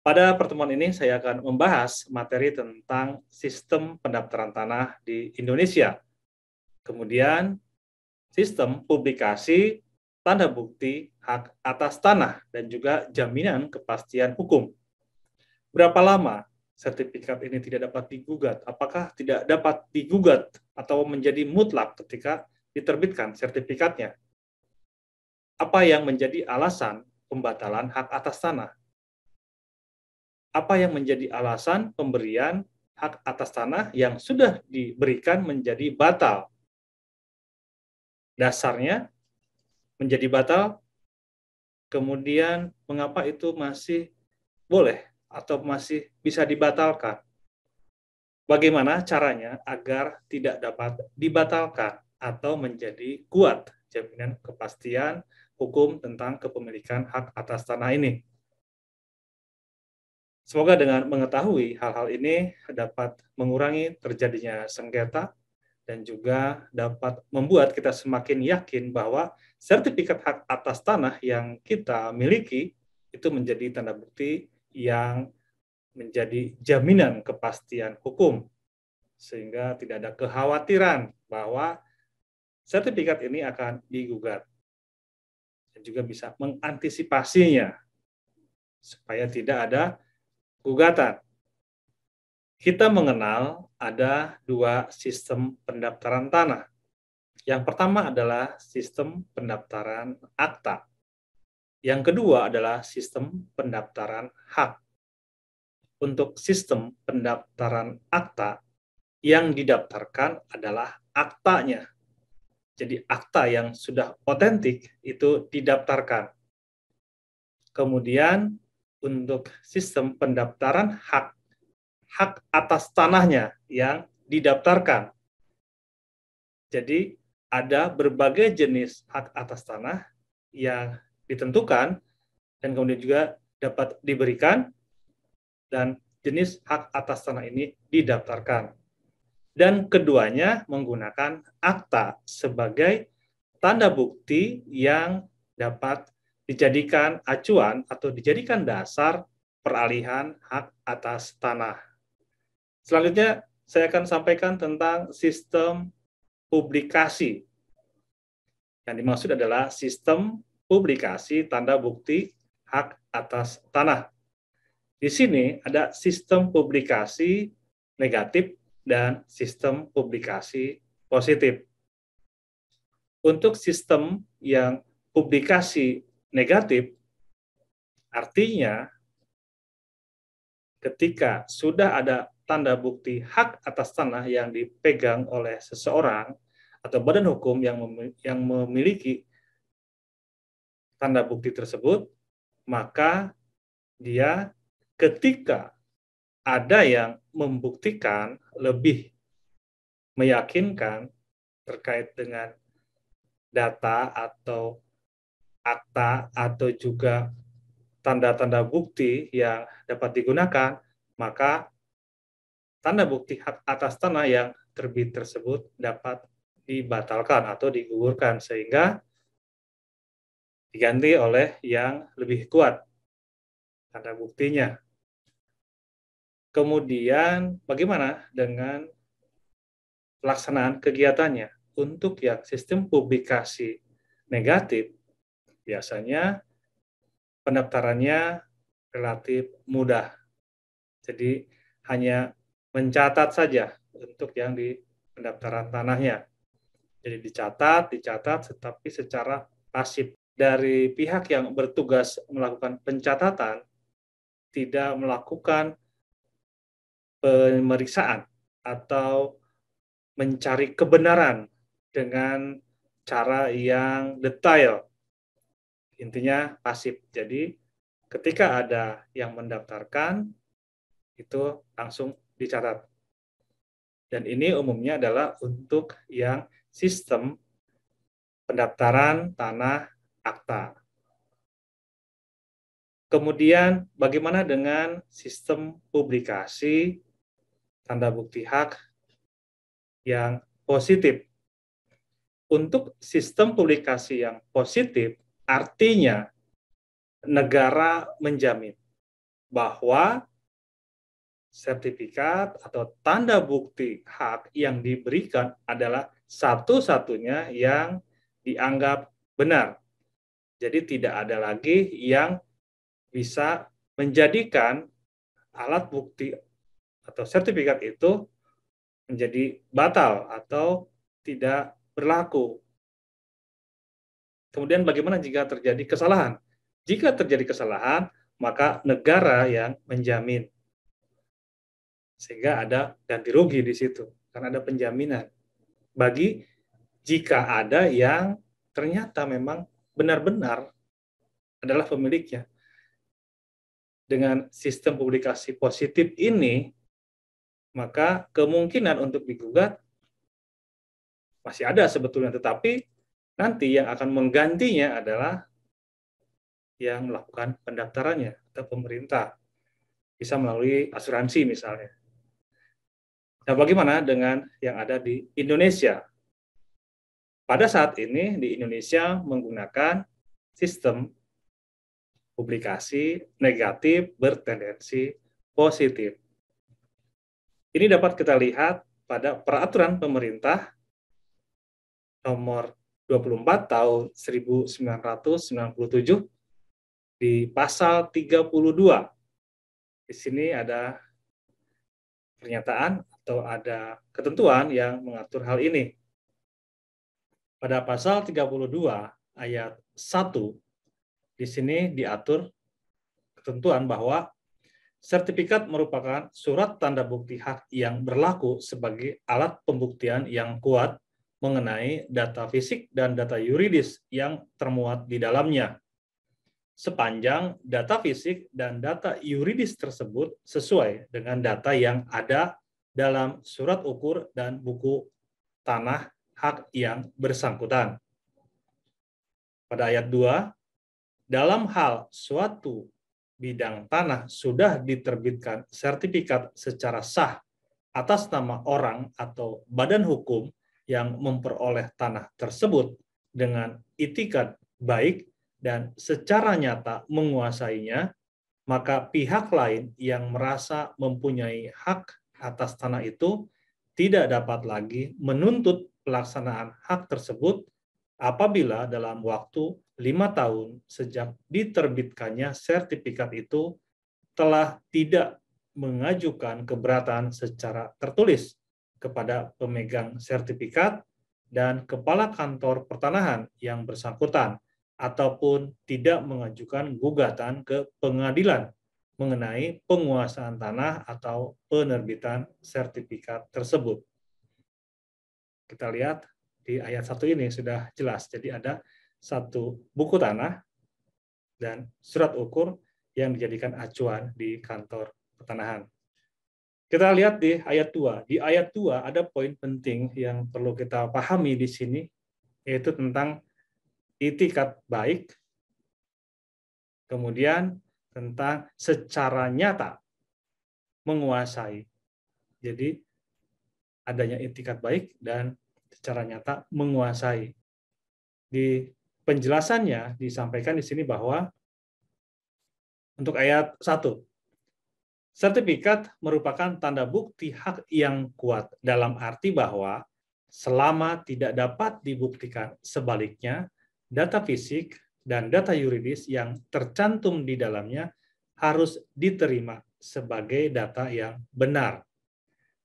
Pada pertemuan ini saya akan membahas materi tentang sistem pendaftaran tanah di Indonesia. Kemudian sistem publikasi tanda bukti hak atas tanah dan juga jaminan kepastian hukum. Berapa lama sertifikat ini tidak dapat digugat? Apakah tidak dapat digugat atau menjadi mutlak ketika diterbitkan sertifikatnya? Apa yang menjadi alasan pembatalan hak atas tanah? apa yang menjadi alasan pemberian hak atas tanah yang sudah diberikan menjadi batal. Dasarnya menjadi batal, kemudian mengapa itu masih boleh atau masih bisa dibatalkan. Bagaimana caranya agar tidak dapat dibatalkan atau menjadi kuat jaminan kepastian hukum tentang kepemilikan hak atas tanah ini. Semoga dengan mengetahui hal-hal ini dapat mengurangi terjadinya sengketa dan juga dapat membuat kita semakin yakin bahwa sertifikat hak atas tanah yang kita miliki itu menjadi tanda bukti yang menjadi jaminan kepastian hukum sehingga tidak ada kekhawatiran bahwa sertifikat ini akan digugat dan juga bisa mengantisipasinya supaya tidak ada gugatan. Kita mengenal ada dua sistem pendaftaran tanah. Yang pertama adalah sistem pendaftaran akta. Yang kedua adalah sistem pendaftaran hak. Untuk sistem pendaftaran akta, yang didaftarkan adalah aktanya. Jadi akta yang sudah otentik itu didaftarkan. Kemudian untuk sistem pendaftaran hak hak atas tanahnya yang didaftarkan. Jadi ada berbagai jenis hak atas tanah yang ditentukan dan kemudian juga dapat diberikan dan jenis hak atas tanah ini didaftarkan. Dan keduanya menggunakan akta sebagai tanda bukti yang dapat dijadikan acuan atau dijadikan dasar peralihan hak atas tanah. Selanjutnya, saya akan sampaikan tentang sistem publikasi. Yang dimaksud adalah sistem publikasi tanda bukti hak atas tanah. Di sini ada sistem publikasi negatif dan sistem publikasi positif. Untuk sistem yang publikasi negatif, artinya ketika sudah ada tanda bukti hak atas tanah yang dipegang oleh seseorang atau badan hukum yang yang memiliki tanda bukti tersebut, maka dia ketika ada yang membuktikan lebih meyakinkan terkait dengan data atau akta atau juga tanda-tanda bukti yang dapat digunakan, maka tanda bukti hak atas tanah yang terbit tersebut dapat dibatalkan atau digugurkan sehingga diganti oleh yang lebih kuat tanda buktinya. Kemudian bagaimana dengan pelaksanaan kegiatannya? Untuk yang sistem publikasi negatif biasanya pendaftarannya relatif mudah. Jadi hanya mencatat saja untuk yang di pendaftaran tanahnya. Jadi dicatat, dicatat, tetapi secara pasif dari pihak yang bertugas melakukan pencatatan tidak melakukan pemeriksaan atau mencari kebenaran dengan cara yang detail intinya pasif. Jadi ketika ada yang mendaftarkan itu langsung dicatat. Dan ini umumnya adalah untuk yang sistem pendaftaran tanah akta. Kemudian bagaimana dengan sistem publikasi tanda bukti hak yang positif? Untuk sistem publikasi yang positif, Artinya, negara menjamin bahwa sertifikat atau tanda bukti hak yang diberikan adalah satu-satunya yang dianggap benar. Jadi tidak ada lagi yang bisa menjadikan alat bukti atau sertifikat itu menjadi batal atau tidak berlaku Kemudian bagaimana jika terjadi kesalahan? Jika terjadi kesalahan, maka negara yang menjamin. Sehingga ada ganti rugi di situ, karena ada penjaminan. Bagi jika ada yang ternyata memang benar-benar adalah pemiliknya. Dengan sistem publikasi positif ini, maka kemungkinan untuk digugat masih ada sebetulnya, tetapi Nanti yang akan menggantinya adalah yang melakukan pendaftarannya ke pemerintah. Bisa melalui asuransi misalnya. Nah, bagaimana dengan yang ada di Indonesia? Pada saat ini di Indonesia menggunakan sistem publikasi negatif bertendensi positif. Ini dapat kita lihat pada peraturan pemerintah nomor 24 tahun 1997 di pasal 32. Di sini ada pernyataan atau ada ketentuan yang mengatur hal ini. Pada pasal 32 ayat 1 di sini diatur ketentuan bahwa sertifikat merupakan surat tanda bukti hak yang berlaku sebagai alat pembuktian yang kuat mengenai data fisik dan data yuridis yang termuat di dalamnya. Sepanjang data fisik dan data yuridis tersebut sesuai dengan data yang ada dalam surat ukur dan buku tanah hak yang bersangkutan. Pada ayat 2, dalam hal suatu bidang tanah sudah diterbitkan sertifikat secara sah atas nama orang atau badan hukum yang memperoleh tanah tersebut dengan itikad baik dan secara nyata menguasainya, maka pihak lain yang merasa mempunyai hak atas tanah itu tidak dapat lagi menuntut pelaksanaan hak tersebut apabila dalam waktu lima tahun sejak diterbitkannya sertifikat itu telah tidak mengajukan keberatan secara tertulis kepada pemegang sertifikat dan kepala kantor pertanahan yang bersangkutan ataupun tidak mengajukan gugatan ke pengadilan mengenai penguasaan tanah atau penerbitan sertifikat tersebut. Kita lihat di ayat satu ini sudah jelas. Jadi ada satu buku tanah dan surat ukur yang dijadikan acuan di kantor pertanahan. Kita lihat di ayat 2. Di ayat 2 ada poin penting yang perlu kita pahami di sini, yaitu tentang itikat baik, kemudian tentang secara nyata menguasai. Jadi adanya itikat baik dan secara nyata menguasai. Di penjelasannya disampaikan di sini bahwa untuk ayat 1, Sertifikat merupakan tanda bukti hak yang kuat dalam arti bahwa selama tidak dapat dibuktikan sebaliknya, data fisik dan data yuridis yang tercantum di dalamnya harus diterima sebagai data yang benar.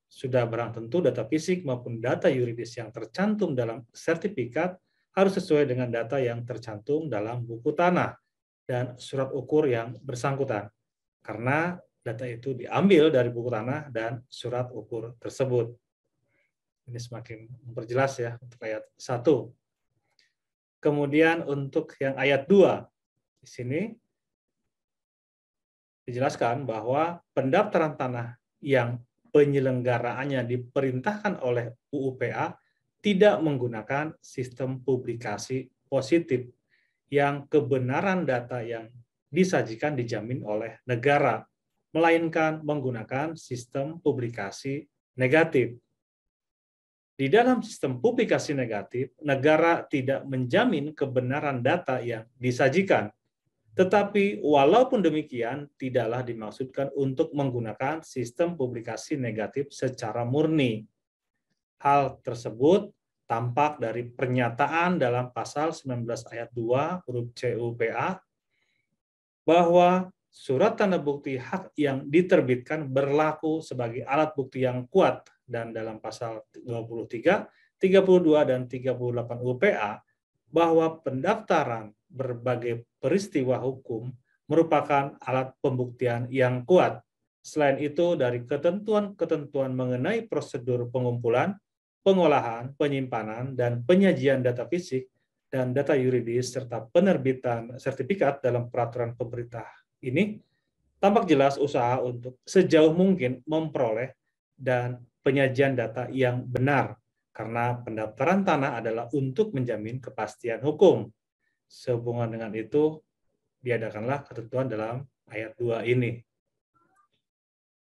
Sudah barang tentu data fisik maupun data yuridis yang tercantum dalam sertifikat harus sesuai dengan data yang tercantum dalam buku tanah dan surat ukur yang bersangkutan. Karena data itu diambil dari buku tanah dan surat ukur tersebut. Ini semakin memperjelas ya untuk ayat 1. Kemudian untuk yang ayat 2, di sini dijelaskan bahwa pendaftaran tanah yang penyelenggaraannya diperintahkan oleh UUPA tidak menggunakan sistem publikasi positif yang kebenaran data yang disajikan dijamin oleh negara melainkan menggunakan sistem publikasi negatif. Di dalam sistem publikasi negatif, negara tidak menjamin kebenaran data yang disajikan. Tetapi walaupun demikian, tidaklah dimaksudkan untuk menggunakan sistem publikasi negatif secara murni. Hal tersebut tampak dari pernyataan dalam pasal 19 ayat 2 huruf CUPA bahwa surat tanda bukti hak yang diterbitkan berlaku sebagai alat bukti yang kuat dan dalam pasal 23, 32 dan 38 UPA bahwa pendaftaran berbagai peristiwa hukum merupakan alat pembuktian yang kuat. Selain itu dari ketentuan-ketentuan mengenai prosedur pengumpulan, pengolahan, penyimpanan dan penyajian data fisik dan data yuridis serta penerbitan sertifikat dalam peraturan pemerintah ini tampak jelas usaha untuk sejauh mungkin memperoleh dan penyajian data yang benar karena pendaftaran tanah adalah untuk menjamin kepastian hukum. Sehubungan dengan itu, diadakanlah ketentuan dalam ayat 2 ini.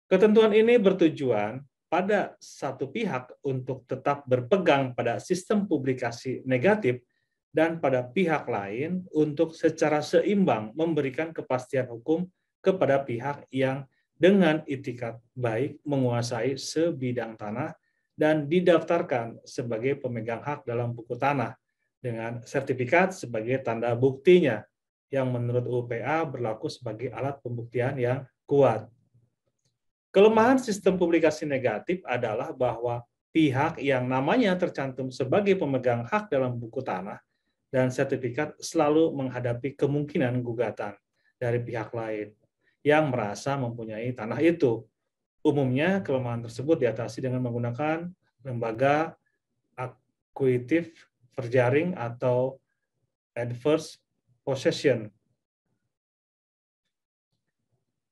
Ketentuan ini bertujuan pada satu pihak untuk tetap berpegang pada sistem publikasi negatif dan pada pihak lain untuk secara seimbang memberikan kepastian hukum kepada pihak yang dengan itikat baik menguasai sebidang tanah dan didaftarkan sebagai pemegang hak dalam buku tanah dengan sertifikat sebagai tanda buktinya yang menurut UPA berlaku sebagai alat pembuktian yang kuat. Kelemahan sistem publikasi negatif adalah bahwa pihak yang namanya tercantum sebagai pemegang hak dalam buku tanah dan sertifikat selalu menghadapi kemungkinan gugatan dari pihak lain yang merasa mempunyai tanah itu. Umumnya kelemahan tersebut diatasi dengan menggunakan lembaga akuitif terjaring atau adverse possession.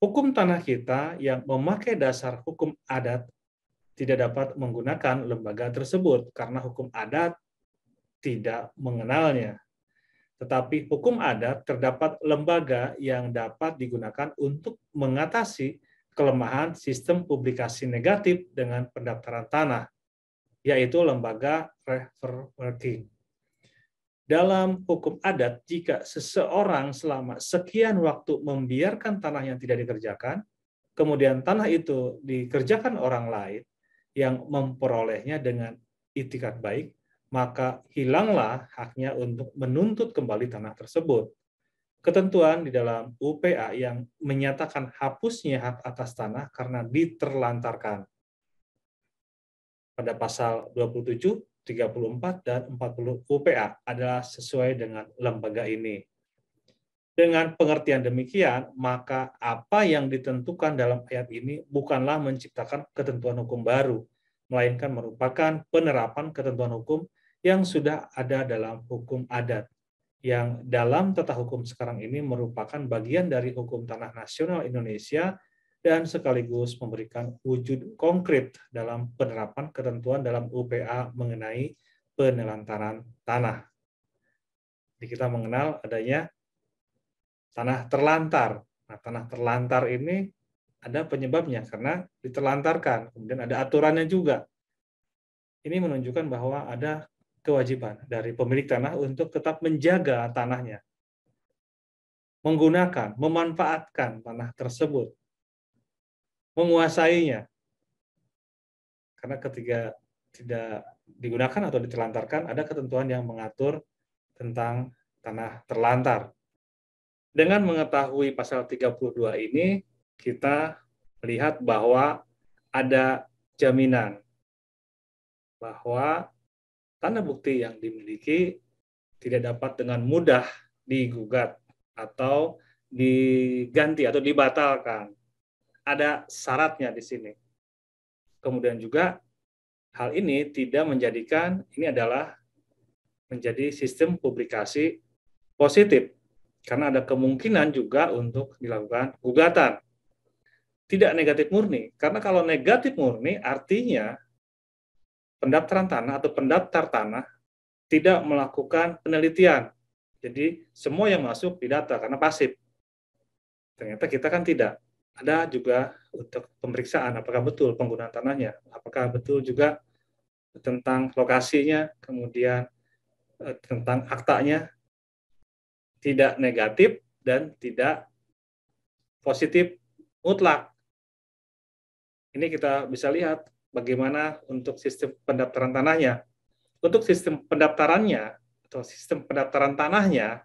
Hukum tanah kita yang memakai dasar hukum adat tidak dapat menggunakan lembaga tersebut karena hukum adat tidak mengenalnya. Tetapi hukum adat terdapat lembaga yang dapat digunakan untuk mengatasi kelemahan sistem publikasi negatif dengan pendaftaran tanah, yaitu lembaga refer Dalam hukum adat, jika seseorang selama sekian waktu membiarkan tanah yang tidak dikerjakan, kemudian tanah itu dikerjakan orang lain yang memperolehnya dengan itikat baik, maka hilanglah haknya untuk menuntut kembali tanah tersebut. Ketentuan di dalam UPA yang menyatakan hapusnya hak atas tanah karena diterlantarkan. Pada pasal 27, 34, dan 40 UPA adalah sesuai dengan lembaga ini. Dengan pengertian demikian, maka apa yang ditentukan dalam ayat ini bukanlah menciptakan ketentuan hukum baru, melainkan merupakan penerapan ketentuan hukum yang sudah ada dalam hukum adat yang dalam tata hukum sekarang ini merupakan bagian dari hukum tanah nasional Indonesia dan sekaligus memberikan wujud konkret dalam penerapan ketentuan dalam UPA mengenai penelantaran tanah. Jadi kita mengenal adanya tanah terlantar. Nah, tanah terlantar ini ada penyebabnya karena diterlantarkan, kemudian ada aturannya juga. Ini menunjukkan bahwa ada kewajiban dari pemilik tanah untuk tetap menjaga tanahnya, menggunakan, memanfaatkan tanah tersebut, menguasainya. Karena ketika tidak digunakan atau ditelantarkan, ada ketentuan yang mengatur tentang tanah terlantar. Dengan mengetahui pasal 32 ini, kita melihat bahwa ada jaminan bahwa tanda bukti yang dimiliki tidak dapat dengan mudah digugat atau diganti atau dibatalkan. Ada syaratnya di sini. Kemudian juga hal ini tidak menjadikan ini adalah menjadi sistem publikasi positif karena ada kemungkinan juga untuk dilakukan gugatan. Tidak negatif murni, karena kalau negatif murni artinya pendaftaran tanah atau pendaftar tanah tidak melakukan penelitian. Jadi semua yang masuk didata karena pasif. Ternyata kita kan tidak. Ada juga untuk pemeriksaan apakah betul penggunaan tanahnya, apakah betul juga tentang lokasinya, kemudian eh, tentang aktanya tidak negatif dan tidak positif mutlak. Ini kita bisa lihat bagaimana untuk sistem pendaftaran tanahnya. Untuk sistem pendaftarannya atau sistem pendaftaran tanahnya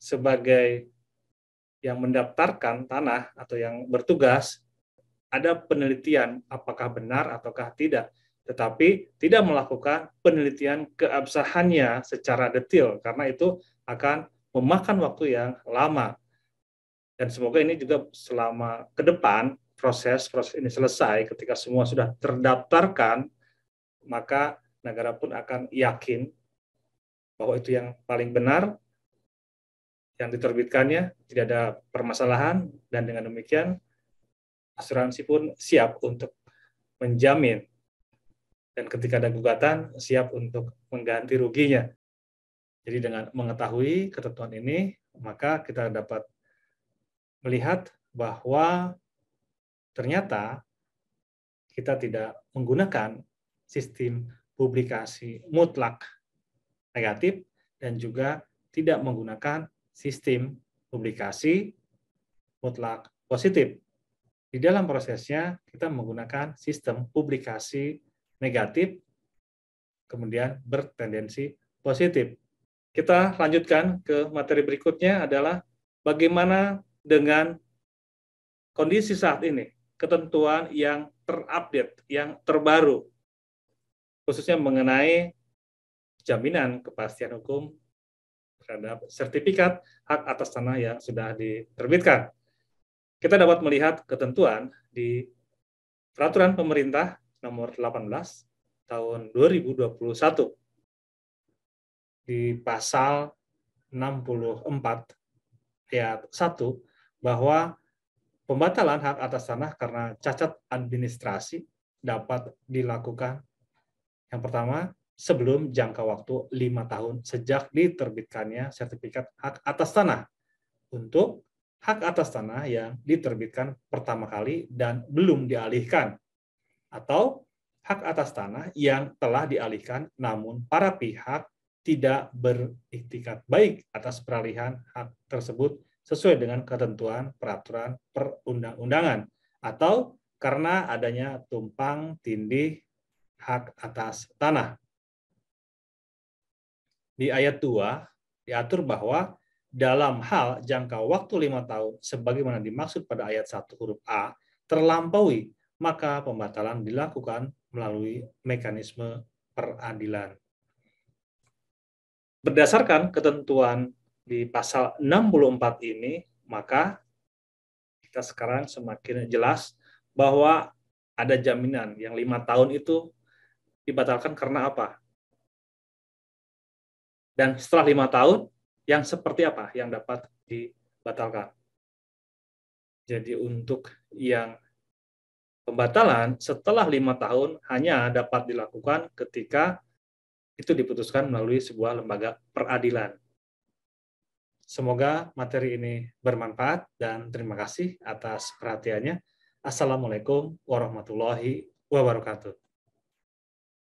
sebagai yang mendaftarkan tanah atau yang bertugas ada penelitian apakah benar ataukah tidak tetapi tidak melakukan penelitian keabsahannya secara detail karena itu akan memakan waktu yang lama dan semoga ini juga selama ke depan proses proses ini selesai, ketika semua sudah terdaftarkan, maka negara pun akan yakin bahwa itu yang paling benar, yang diterbitkannya tidak ada permasalahan, dan dengan demikian asuransi pun siap untuk menjamin dan ketika ada gugatan siap untuk mengganti ruginya. Jadi dengan mengetahui ketentuan ini, maka kita dapat melihat bahwa ternyata kita tidak menggunakan sistem publikasi mutlak negatif dan juga tidak menggunakan sistem publikasi mutlak positif. Di dalam prosesnya kita menggunakan sistem publikasi negatif kemudian bertendensi positif. Kita lanjutkan ke materi berikutnya adalah bagaimana dengan kondisi saat ini ketentuan yang terupdate, yang terbaru, khususnya mengenai jaminan kepastian hukum terhadap sertifikat hak atas tanah yang sudah diterbitkan. Kita dapat melihat ketentuan di Peraturan Pemerintah Nomor 18 Tahun 2021 di Pasal 64 ayat 1 bahwa Pembatalan hak atas tanah karena cacat administrasi dapat dilakukan yang pertama sebelum jangka waktu lima tahun sejak diterbitkannya sertifikat hak atas tanah untuk hak atas tanah yang diterbitkan pertama kali dan belum dialihkan atau hak atas tanah yang telah dialihkan namun para pihak tidak beriktikat baik atas peralihan hak tersebut sesuai dengan ketentuan peraturan perundang-undangan atau karena adanya tumpang tindih hak atas tanah. Di ayat 2 diatur bahwa dalam hal jangka waktu lima tahun sebagaimana dimaksud pada ayat 1 huruf A terlampaui, maka pembatalan dilakukan melalui mekanisme peradilan. Berdasarkan ketentuan di pasal 64 ini, maka kita sekarang semakin jelas bahwa ada jaminan yang lima tahun itu dibatalkan karena apa? Dan setelah lima tahun, yang seperti apa yang dapat dibatalkan? Jadi untuk yang pembatalan setelah lima tahun hanya dapat dilakukan ketika itu diputuskan melalui sebuah lembaga peradilan. Semoga materi ini bermanfaat dan terima kasih atas perhatiannya. Assalamualaikum warahmatullahi wabarakatuh.